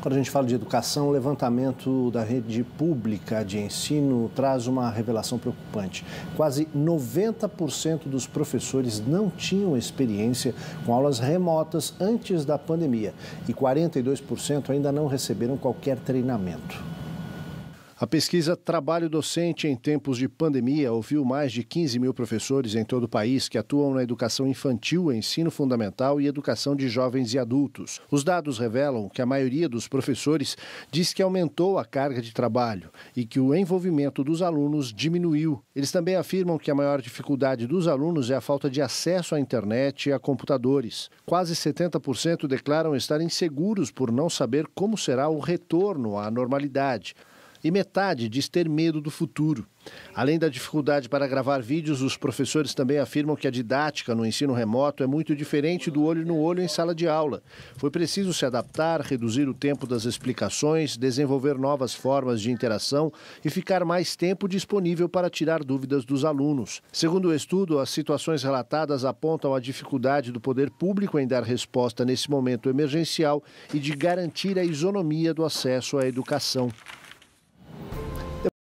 Quando a gente fala de educação, o levantamento da rede pública de ensino traz uma revelação preocupante. Quase 90% dos professores não tinham experiência com aulas remotas antes da pandemia e 42% ainda não receberam qualquer treinamento. A pesquisa Trabalho Docente em Tempos de Pandemia ouviu mais de 15 mil professores em todo o país que atuam na educação infantil, ensino fundamental e educação de jovens e adultos. Os dados revelam que a maioria dos professores diz que aumentou a carga de trabalho e que o envolvimento dos alunos diminuiu. Eles também afirmam que a maior dificuldade dos alunos é a falta de acesso à internet e a computadores. Quase 70% declaram estar inseguros por não saber como será o retorno à normalidade e metade diz ter medo do futuro. Além da dificuldade para gravar vídeos, os professores também afirmam que a didática no ensino remoto é muito diferente do olho no olho em sala de aula. Foi preciso se adaptar, reduzir o tempo das explicações, desenvolver novas formas de interação e ficar mais tempo disponível para tirar dúvidas dos alunos. Segundo o estudo, as situações relatadas apontam a dificuldade do poder público em dar resposta nesse momento emergencial e de garantir a isonomia do acesso à educação.